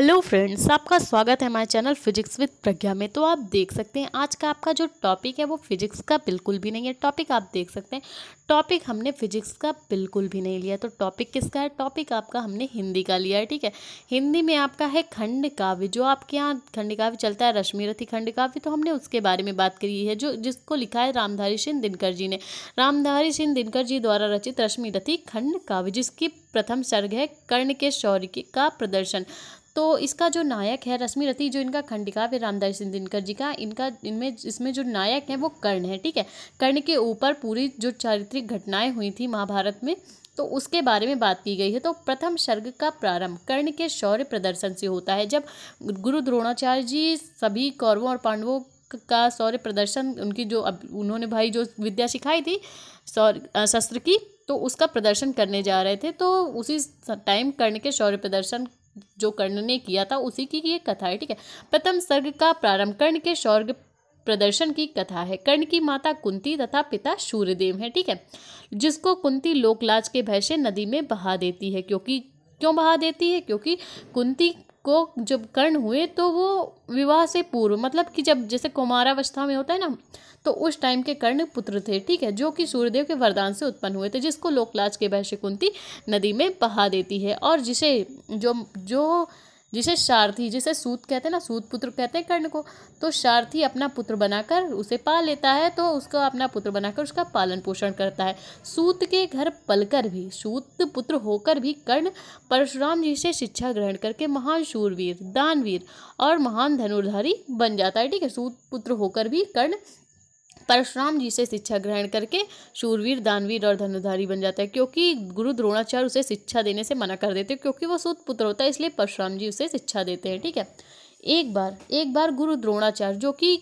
hello friends आपका स्वागत है हमारे चैनल फिजिक्स विद प्रज्ञा में तो आप देख सकते हैं आज का आपका जो टॉपिक है वो फिजिक्स का बिल्कुल भी नहीं है टॉपिक आप देख सकते हैं टॉपिक हमने फिजिक्स का बिल्कुल भी नहीं लिया तो टॉपिक किसका है टॉपिक आपका हमने हिंदी का लिया है ठीक है हिंदी में आपका है खंड काव्य जो आपके यहाँ खंड काव्य चलता है रश्मि रथी खंड काव्य तो हमने उसके बारे में बात करी है जो जिसको लिखा है रामधारी सिंह दिनकर जी ने रामधारी सिंह दिनकर जी द्वारा रचित रश्मि रथी खंड काव्य जिसकी प्रथम सर्ग है कर्ण के शौर्य का प्रदर्शन तो इसका जो नायक है रश्मि रथी जो इनका खंडिका फिर रामदास दिनकर जी का इनका इनमें इसमें जो नायक है वो कर्ण है ठीक है कर्ण के ऊपर पूरी जो चारित्रिक घटनाएं हुई थी महाभारत में तो उसके बारे में बात की गई है तो प्रथम सर्ग का प्रारंभ कर्ण के शौर्य प्रदर्शन से होता है जब गुरु द्रोणाचार्य जी सभी कौरवों और पांडवों का शौर्य प्रदर्शन उनकी जो अब उन्होंने भाई जो विद्या सिखाई थी शस्त्र की तो उसका प्रदर्शन करने जा रहे थे तो उसी टाइम कर्ण के शौर्य प्रदर्शन जो कर्ण ने किया था उसी की ये कथा है ठीक है प्रथम सर्ग का प्रारंभ कर्ण के स्वर्ग प्रदर्शन की कथा है कर्ण की माता कुंती तथा पिता सूर्यदेव है ठीक है जिसको कुंती लोकलाज के भय से नदी में बहा देती है क्योंकि क्यों बहा देती है क्योंकि कुंती को जब कर्ण हुए तो वो विवाह से पूर्व मतलब कि जब जैसे कुमारावस्था में होता है ना तो उस टाइम के कर्ण पुत्र थे ठीक है जो कि सूर्यदेव के वरदान से उत्पन्न हुए थे जिसको लोकलाज के वह नदी में बहा देती है और जिसे जो जो जिसे सारथी जिसे सूत कहते हैं ना सूत पुत्र कहते हैं कर्ण को तो सारथी अपना पुत्र बनाकर उसे पाल लेता है तो उसको अपना पुत्र बनाकर उसका पालन पोषण करता है सूत के घर पलकर भी सूत पुत्र होकर भी कर्ण परशुराम जी से शिक्षा ग्रहण करके महान शूरवीर दानवीर और महान धनुर्धारी बन जाता है ठीक है सूत पुत्र होकर भी कर्ण परशुराम जी से शिक्षा ग्रहण करके शूरवीर दानवीर और धनुधारी बन जाता है क्योंकि गुरु द्रोणाचार्य उसे शिक्षा देने से मना कर देते हैं क्योंकि वो सूत पुत्र होता है इसलिए परशुराम जी उसे शिक्षा देते हैं ठीक है एक बार एक बार गुरु द्रोणाचार्य जो कि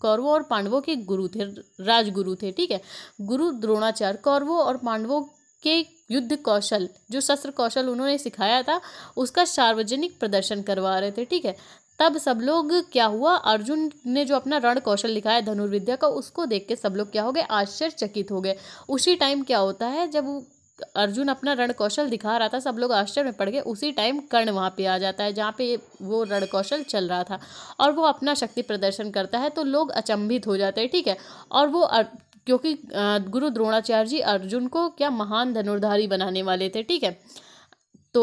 कौरवों और पांडवों के गुरु थे राजगुरु थे ठीक है गुरु द्रोणाचार्य कौरवों और पांडवों के युद्ध कौशल जो शस्त्र कौशल उन्होंने सिखाया था उसका सार्वजनिक प्रदर्शन करवा रहे थे ठीक है तब सब लोग क्या हुआ अर्जुन ने जो अपना रण कौशल लिखा है धनुर्विद्या का उसको देख के सब लोग क्या हो गए आश्चर्यचकित हो गए उसी टाइम क्या होता है जब अर्जुन अपना रण कौशल दिखा रहा था सब लोग आश्चर्य में पड़ गए उसी टाइम कर्ण वहाँ पे आ जाता है जहाँ पे वो रण कौशल चल रहा था और वो अपना शक्ति प्रदर्शन करता है तो लोग अचंभित हो जाते हैं ठीक है और वो क्योंकि गुरु द्रोणाचार्य जी अर्जुन को क्या महान धनुर्धारी बनाने वाले थे ठीक है तो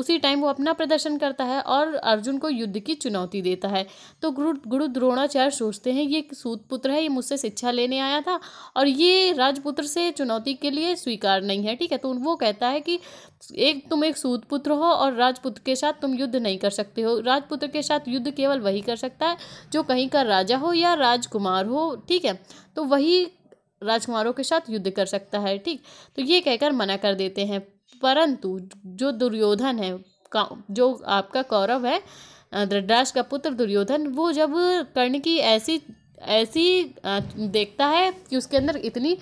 उसी टाइम वो अपना प्रदर्शन करता है और अर्जुन को युद्ध की चुनौती देता है तो गुरु गुरु द्रोणाचार्य सोचते हैं ये सूत पुत्र है ये मुझसे शिक्षा लेने आया था और ये राजपुत्र से चुनौती के लिए स्वीकार नहीं है ठीक है तो वो कहता है कि एक तुम एक सूत पुत्र हो और राजपुत्र के साथ तुम युद्ध नहीं कर सकते हो राजपुत्र के साथ युद्ध केवल वही कर सकता है जो कहीं का राजा हो या राजकुमार हो ठीक है तो वही राजकुमारों के साथ युद्ध कर सकता है ठीक तो ये कहकर मना कर देते हैं परंतु जो दुर्योधन है जो आपका कौरव है धृतराज का पुत्र दुर्योधन वो जब कर्ण की ऐसी ऐसी देखता है कि उसके अंदर इतनी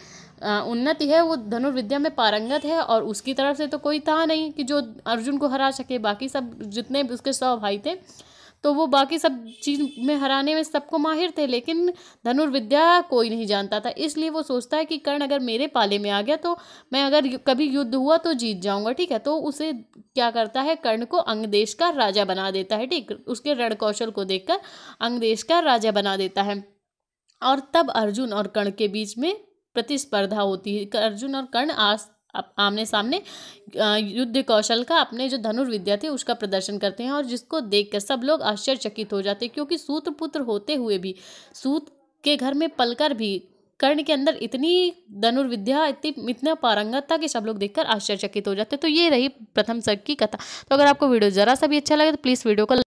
उन्नति है वो धनुर्विद्या में पारंगत है और उसकी तरफ से तो कोई था नहीं कि जो अर्जुन को हरा सके बाकी सब जितने भी उसके सौ भाई थे तो वो बाकी सब चीज़ में हराने में सबको माहिर थे लेकिन धनुर्विद्या कोई नहीं जानता था इसलिए वो सोचता है कि कर्ण अगर मेरे पाले में आ गया तो मैं अगर कभी युद्ध हुआ तो जीत जाऊंगा ठीक है तो उसे क्या करता है कर्ण को अंगदेश का राजा बना देता है ठीक उसके रण कौशल को देखकर अंगदेश का राजा बना देता है और तब अर्जुन और कर्ण के बीच में प्रतिस्पर्धा होती है अर्जुन और कर्ण आज आमने सामने युद्ध कौशल का अपने जो धनुर्विद्या थी उसका प्रदर्शन करते हैं और जिसको देखकर सब लोग आश्चर्यचकित हो जाते हैं क्योंकि सूत्र पुत्र होते हुए भी सूत के घर में पलकर भी कर्ण के अंदर इतनी धनुर्विद्या इतनी इतना पारंगत था कि सब लोग देखकर आश्चर्यचकित हो जाते तो ये रही प्रथम सर्ग की कथा तो अगर आपको वीडियो ज़रा सा भी अच्छा लगे तो प्लीज़ वीडियो को